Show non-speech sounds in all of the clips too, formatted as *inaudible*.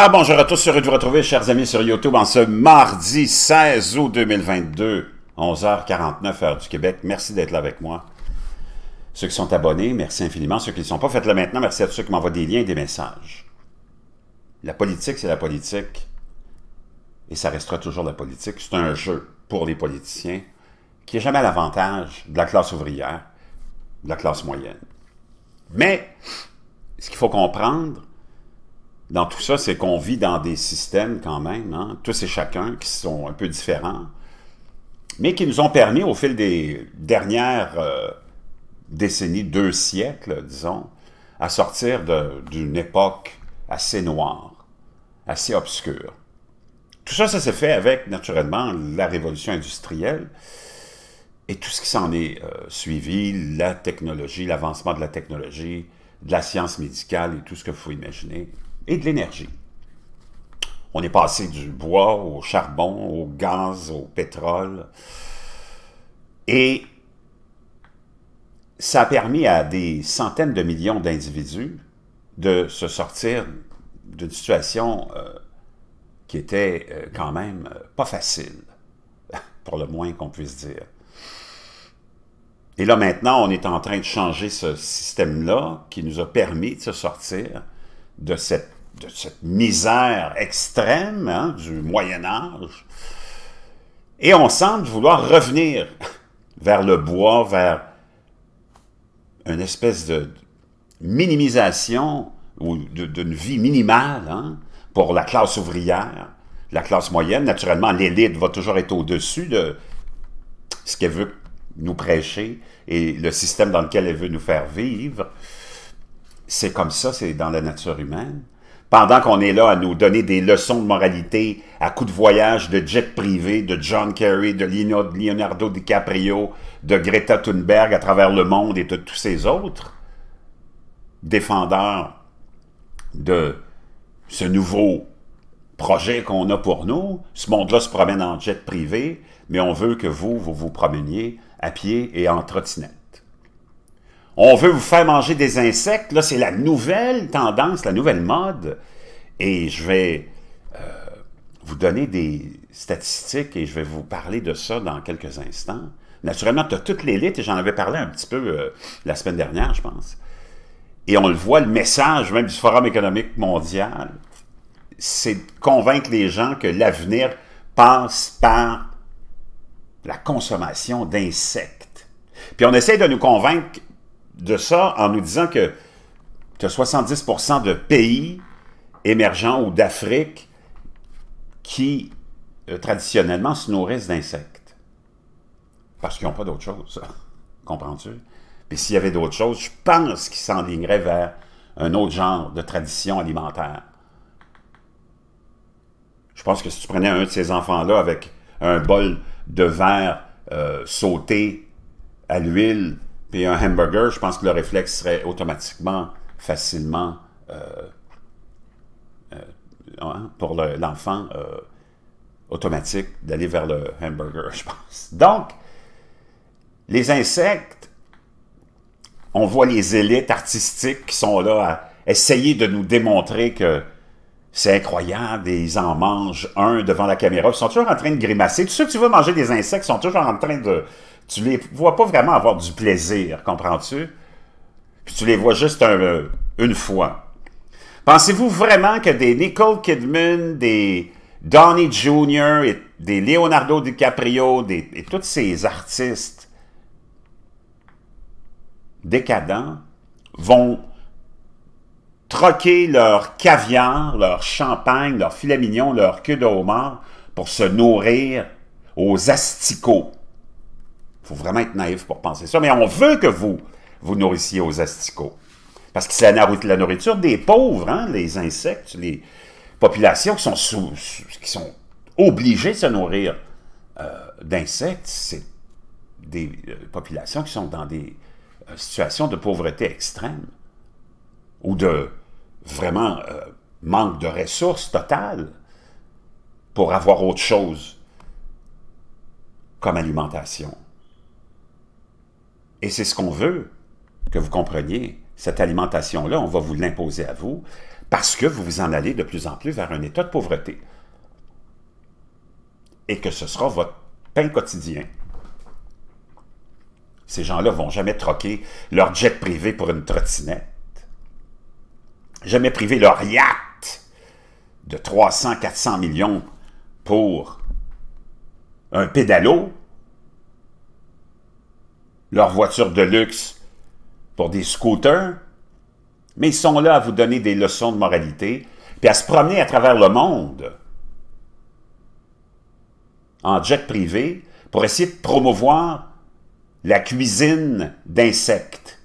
Ah, bonjour à tous, heureux de vous retrouver, chers amis, sur YouTube en ce mardi 16 août 2022, 11h49, heure du Québec. Merci d'être là avec moi. Ceux qui sont abonnés, merci infiniment. Ceux qui ne sont pas, faites-le maintenant. Merci à tous ceux qui m'envoient des liens et des messages. La politique, c'est la politique. Et ça restera toujours la politique. C'est un jeu pour les politiciens qui n'est jamais à l'avantage de la classe ouvrière, de la classe moyenne. Mais ce qu'il faut comprendre, dans tout ça, c'est qu'on vit dans des systèmes quand même, hein. tous et chacun, qui sont un peu différents, mais qui nous ont permis au fil des dernières euh, décennies, deux siècles, disons, à sortir d'une époque assez noire, assez obscure. Tout ça, ça s'est fait avec, naturellement, la révolution industrielle et tout ce qui s'en est euh, suivi, la technologie, l'avancement de la technologie, de la science médicale et tout ce que vous imaginer et de l'énergie. On est passé du bois au charbon, au gaz, au pétrole. Et ça a permis à des centaines de millions d'individus de se sortir d'une situation euh, qui était euh, quand même euh, pas facile, *laughs* pour le moins qu'on puisse dire. Et là maintenant, on est en train de changer ce système-là qui nous a permis de se sortir de cette de cette misère extrême hein, du Moyen Âge. Et on semble vouloir revenir *laughs* vers le bois, vers une espèce de minimisation ou d'une vie minimale hein, pour la classe ouvrière, la classe moyenne. Naturellement, l'élite va toujours être au-dessus de ce qu'elle veut nous prêcher et le système dans lequel elle veut nous faire vivre. C'est comme ça, c'est dans la nature humaine pendant qu'on est là à nous donner des leçons de moralité à coup de voyage, de jet privé, de John Kerry, de Leonardo DiCaprio, de Greta Thunberg à travers le monde et de tous ces autres défendeurs de ce nouveau projet qu'on a pour nous. Ce monde-là se promène en jet privé, mais on veut que vous, vous vous promeniez à pied et en trottinette. On veut vous faire manger des insectes. Là, c'est la nouvelle tendance, la nouvelle mode. Et je vais euh, vous donner des statistiques et je vais vous parler de ça dans quelques instants. Naturellement, tu as toute l'élite, et j'en avais parlé un petit peu euh, la semaine dernière, je pense. Et on le voit, le message même du Forum économique mondial, c'est de convaincre les gens que l'avenir passe par la consommation d'insectes. Puis on essaie de nous convaincre de ça en nous disant que tu as 70 de pays émergents ou d'Afrique qui, euh, traditionnellement, se nourrissent d'insectes. Parce qu'ils n'ont pas d'autre chose. *laughs* Comprends-tu? Puis s'il y avait d'autres choses, je pense qu'ils s'enligneraient vers un autre genre de tradition alimentaire. Je pense que si tu prenais un de ces enfants-là avec un bol de verre euh, sauté à l'huile, puis un hamburger, je pense que le réflexe serait automatiquement, facilement, euh, euh, hein, pour l'enfant, euh, automatique d'aller vers le hamburger, *laughs* je pense. Donc, les insectes, on voit les élites artistiques qui sont là à essayer de nous démontrer que c'est incroyable, et ils en mangent un devant la caméra. Ils sont toujours en train de grimacer. Tous ceux qui veulent manger des insectes sont toujours en train de, tu les vois pas vraiment avoir du plaisir, comprends-tu? Puis tu les vois juste un, euh, une fois. Pensez-vous vraiment que des Nicole Kidman, des Donnie Jr., et des Leonardo DiCaprio, et tous ces artistes décadents vont troquer leur caviar, leur champagne, leur filet mignon, leur queue de homard pour se nourrir aux asticots? faut vraiment être naïf pour penser ça, mais on veut que vous vous nourrissiez aux asticots. Parce que c'est la nourriture des pauvres, hein, les insectes, les populations qui sont, qui sont obligées de se nourrir euh, d'insectes. C'est des euh, populations qui sont dans des euh, situations de pauvreté extrême ou de vraiment manque de ressources totales pour avoir autre chose comme alimentation. Et c'est ce qu'on veut que vous compreniez. Cette alimentation-là, on va vous l'imposer à vous parce que vous vous en allez de plus en plus vers un état de pauvreté. Et que ce sera votre pain quotidien. Ces gens-là vont jamais troquer leur jet privé pour une trottinette. Jamais priver leur yacht de 300-400 millions pour un pédalo leurs voitures de luxe pour des scooters, mais ils sont là à vous donner des leçons de moralité, puis à se promener à travers le monde en jet privé pour essayer de promouvoir la cuisine d'insectes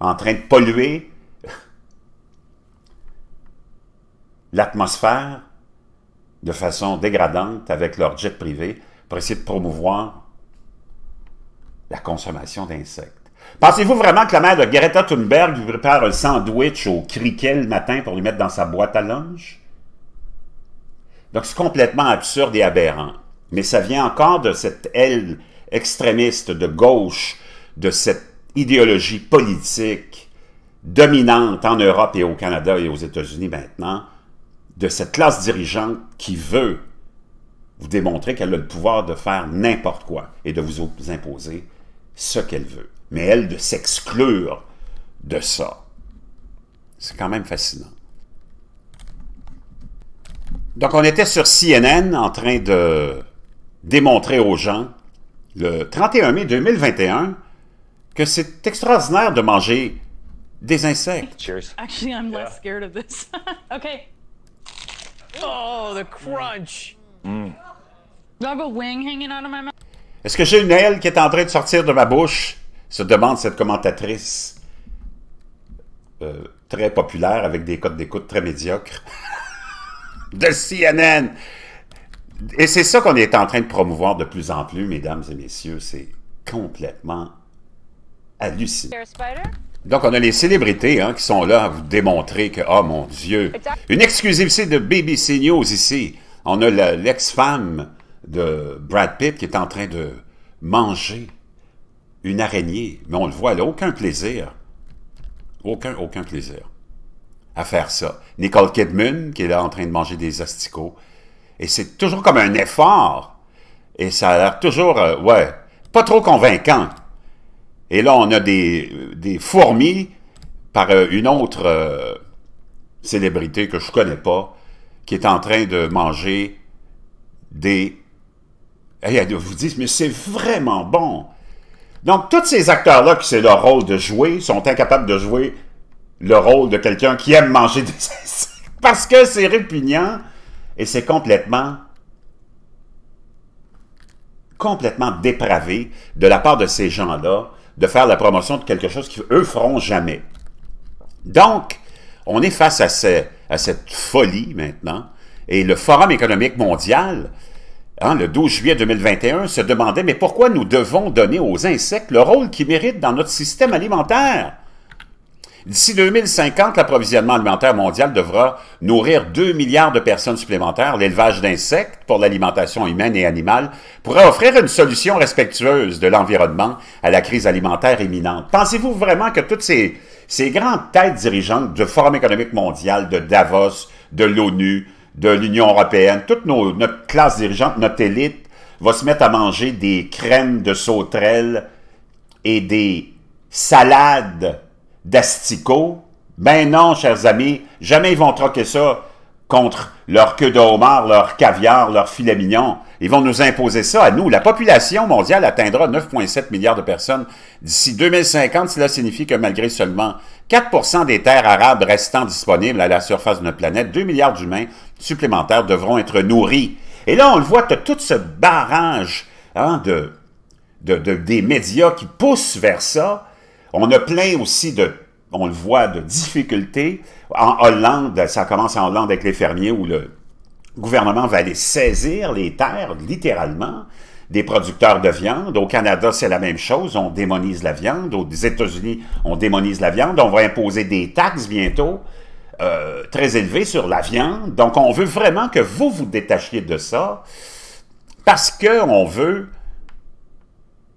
en train de polluer l'atmosphère de façon dégradante avec leur jet privé pour essayer de promouvoir la consommation d'insectes. Pensez-vous vraiment que la mère de Greta Thunberg vous prépare un sandwich au criquet le matin pour lui mettre dans sa boîte à linge? Donc c'est complètement absurde et aberrant. Mais ça vient encore de cette aile extrémiste de gauche, de cette idéologie politique dominante en Europe et au Canada et aux États-Unis maintenant, de cette classe dirigeante qui veut vous démontrer qu'elle a le pouvoir de faire n'importe quoi et de vous imposer ce qu'elle veut. Mais elle, de s'exclure de ça, c'est quand même fascinant. Donc, on était sur CNN en train de démontrer aux gens, le 31 mai 2021, que c'est extraordinaire de manger des insectes. Actually, I'm less scared of this. *laughs* okay. Oh, the crunch. Mm. wing hanging out my est-ce que j'ai une aile qui est en train de sortir de ma bouche? se demande cette commentatrice euh, très populaire avec des codes d'écoute très médiocres *laughs* de CNN. Et c'est ça qu'on est en train de promouvoir de plus en plus, mesdames et messieurs. C'est complètement hallucinant. Donc, on a les célébrités hein, qui sont là à vous démontrer que, oh mon Dieu, une exclusivité de BBC News ici. On a l'ex-femme de Brad Pitt qui est en train de manger une araignée, mais on le voit, elle n'a aucun plaisir. Aucun, aucun plaisir à faire ça. Nicole Kidman, qui est là en train de manger des asticots. Et c'est toujours comme un effort. Et ça a l'air toujours, euh, ouais, pas trop convaincant. Et là, on a des, fourmis par euh, une autre euh, célébrité que je connais pas, qui est en train de manger des et vous disent « mais c'est vraiment bon. Donc, tous ces acteurs-là, qui c'est leur rôle de jouer, sont incapables de jouer le rôle de quelqu'un qui aime manger des *laughs* parce que c'est répugnant et c'est complètement complètement dépravé de la part de ces gens-là de faire la promotion de quelque chose qu'eux feront jamais. Donc, on est face à cette folie maintenant. Et le Forum économique mondial Hein, le 12 juillet 2021, se demandait Mais pourquoi nous devons donner aux insectes le rôle qu'ils méritent dans notre système alimentaire D'ici 2050, l'approvisionnement alimentaire mondial devra nourrir 2 milliards de personnes supplémentaires. L'élevage d'insectes pour l'alimentation humaine et animale pourrait offrir une solution respectueuse de l'environnement à la crise alimentaire imminente. Pensez-vous vraiment que toutes ces, ces grandes têtes dirigeantes du Forum économique mondial, de Davos, de l'ONU, de l'Union européenne, toute notre classe dirigeante, notre élite, va se mettre à manger des crèmes de sauterelles et des salades d'asticots. Ben non, chers amis, jamais ils vont troquer ça contre leur queue de homard, leur caviar, leur filet mignon. Ils vont nous imposer ça à nous. La population mondiale atteindra 9,7 milliards de personnes d'ici 2050. Cela signifie que malgré seulement 4 des terres arabes restant disponibles à la surface de notre planète, 2 milliards d'humains supplémentaires devront être nourris. Et là, on le voit, tu as tout ce barrage hein, de, de, des médias qui poussent vers ça. On a plein aussi de on le voit, de difficultés. En Hollande, ça commence en Hollande avec les fermiers ou le, gouvernement va aller saisir les terres, littéralement, des producteurs de viande. Au Canada, c'est la même chose. On démonise la viande. Aux États-Unis, on démonise la viande. On va imposer des taxes bientôt euh, très élevées sur la viande. Donc, on veut vraiment que vous vous détachiez de ça parce qu'on veut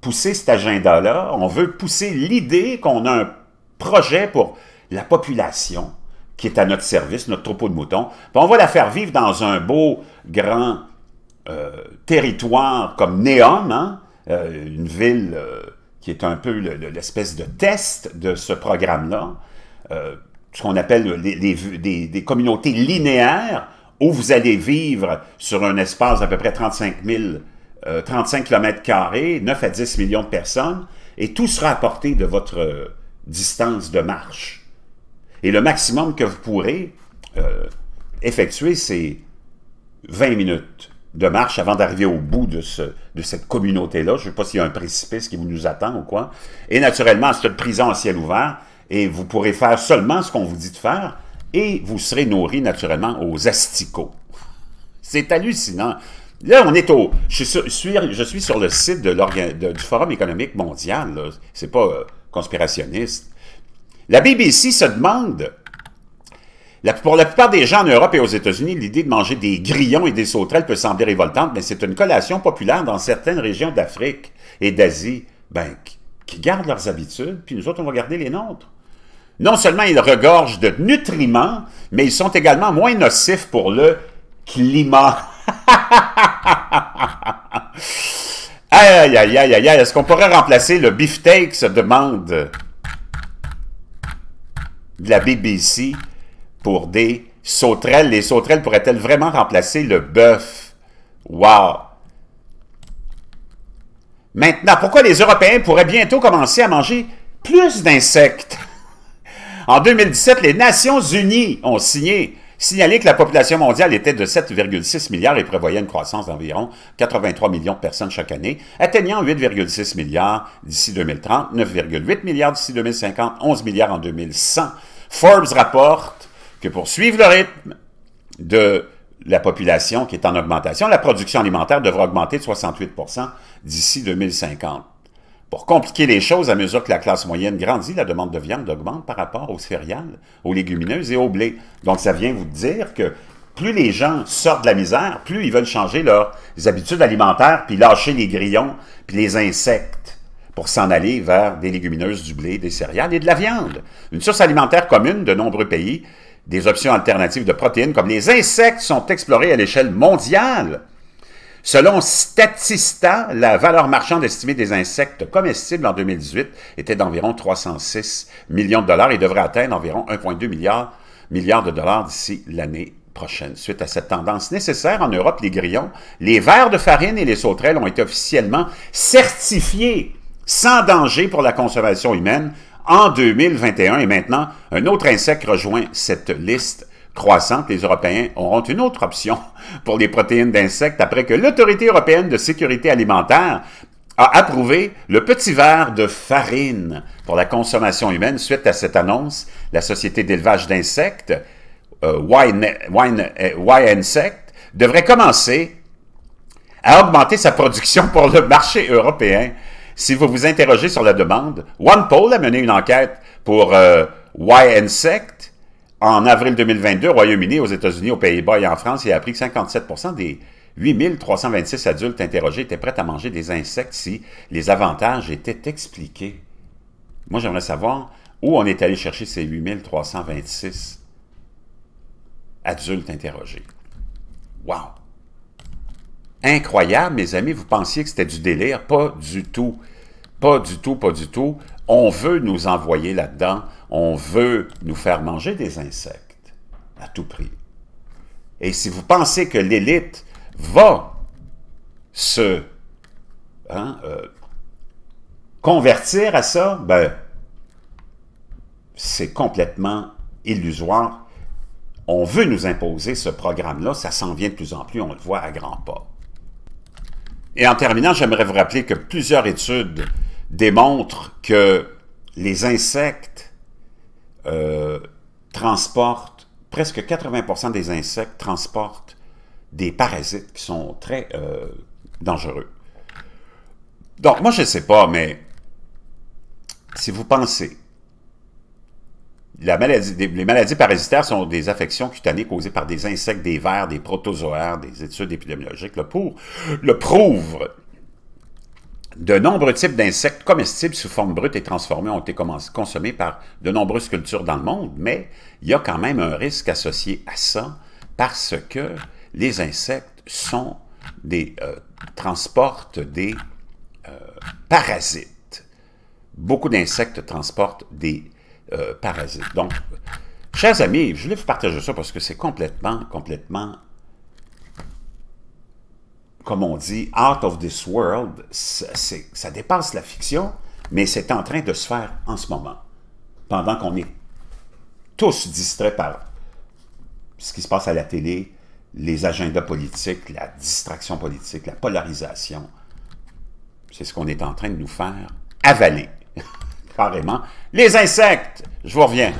pousser cet agenda-là. On veut pousser l'idée qu'on a un projet pour la population qui est à notre service, notre troupeau de moutons. on va la faire vivre dans un beau, grand euh, territoire comme Néom, hein, euh, une ville euh, qui est un peu l'espèce de test de ce programme-là, ce qu'on appelle des, communautés linéaires, où vous allez vivre sur un espace d'à peu près 35 000 35 km, 9 à 10 millions de personnes, et tout sera apporté de votre distance de marche. Et le maximum que vous pourrez euh, effectuer, c'est 20 minutes de marche avant d'arriver au bout de, ce, de cette communauté-là. Je ne sais pas s'il y a un précipice qui vous nous attend ou quoi. Et naturellement, c'est une prison à ciel ouvert et vous pourrez faire seulement ce qu'on vous dit de faire et vous serez nourri naturellement aux asticots. C'est hallucinant. Là, on est au... Je suis sur, je suis sur le site de du Forum économique mondial. ce n'est pas euh, conspirationniste. La BBC se demande, pour la plupart des gens en Europe et aux États-Unis, l'idée de manger des grillons et des sauterelles peut sembler révoltante, mais c'est une collation populaire dans certaines régions d'Afrique et d'Asie, ben, qui gardent leurs habitudes, puis nous autres, on va garder les nôtres. Non seulement ils regorgent de nutriments, mais ils sont également moins nocifs pour le climat. *laughs* aïe, aïe, aïe, aïe, aïe, est-ce qu'on pourrait remplacer le beefsteak, se demande de la BBC pour des sauterelles. Les sauterelles pourraient-elles vraiment remplacer le bœuf? Wow! Maintenant, pourquoi les Européens pourraient bientôt commencer à manger plus d'insectes? En 2017, les Nations Unies ont signé signaler que la population mondiale était de 7,6 milliards et prévoyait une croissance d'environ 83 millions de personnes chaque année, atteignant 8,6 milliards d'ici 2030, 9,8 milliards d'ici 2050, 11 milliards en 2100. Forbes rapporte que pour suivre le rythme de la population qui est en augmentation, la production alimentaire devra augmenter de 68 d'ici 2050. Pour compliquer les choses, à mesure que la classe moyenne grandit, la demande de viande augmente par rapport aux céréales, aux légumineuses et au blé. Donc, ça vient vous dire que plus les gens sortent de la misère, plus ils veulent changer leurs habitudes alimentaires, puis lâcher les grillons, puis les insectes, pour s'en aller vers des légumineuses, du blé, des céréales et de la viande. Une source alimentaire commune de nombreux pays, des options alternatives de protéines comme les insectes sont explorées à l'échelle mondiale. Selon Statista, la valeur marchande estimée des insectes comestibles en 2018 était d'environ 306 millions de dollars et devrait atteindre environ 1,2 milliard, de dollars d'ici l'année prochaine. Suite à cette tendance nécessaire en Europe, les grillons, les vers de farine et les sauterelles ont été officiellement certifiés sans danger pour la consommation humaine en 2021 et maintenant un autre insecte rejoint cette liste croissante, les Européens auront une autre option *laughs* pour les protéines d'insectes après que l'Autorité européenne de sécurité alimentaire a approuvé le petit verre de farine pour la consommation humaine. Suite à cette annonce, la société d'élevage d'insectes, Y-Insect, euh, euh, devrait commencer à augmenter sa production pour le marché européen. Si vous vous interrogez sur la demande, OnePoll a mené une enquête pour euh, Y-Insect en avril 2022, au Royaume-Uni, aux États-Unis, aux Pays-Bas et en France, il a appris que 57 des 8 326 adultes interrogés étaient prêts à manger des insectes si les avantages étaient expliqués. Moi, j'aimerais savoir où on est allé chercher ces 8 326 adultes interrogés. Wow! Incroyable, mes amis, vous pensiez que c'était du délire? Pas du tout. Pas du tout, pas du tout. On veut nous envoyer là-dedans on veut nous faire manger des insectes à tout prix. Et si vous pensez que l'élite va se hein, euh, convertir à ça, ben, c'est complètement illusoire. On veut nous imposer ce programme-là, ça s'en vient de plus en plus, on le voit à grands pas. Et en terminant, j'aimerais vous rappeler que plusieurs études démontrent que les insectes euh, transportent, presque 80% des insectes transportent des parasites qui sont très euh, dangereux. Donc, moi, je ne sais pas, mais si vous pensez, les maladies parasitaires sont des affections cutanées causées par des insectes, des vers, des protozoaires, des études épidémiologiques le, pour, le prouve. De nombreux types d'insectes comestibles sous forme brute et transformée ont été consommés par de nombreuses cultures dans le monde, mais il y a quand même un risque associé à ça parce que les insectes sont des, euh, transportent des euh, parasites. Beaucoup d'insectes transportent des euh, parasites. Donc, chers amis, je voulais vous partager ça parce que c'est complètement, complètement comme on dit, out of this world, ça dépasse la fiction, mais c'est en train de se faire en ce moment, pendant qu'on est tous distraits par ce qui se passe à la télé, les agendas politiques, la distraction politique, la polarisation. C'est ce qu'on est en train de nous faire avaler, *laughs* carrément. Les insectes, je vous reviens.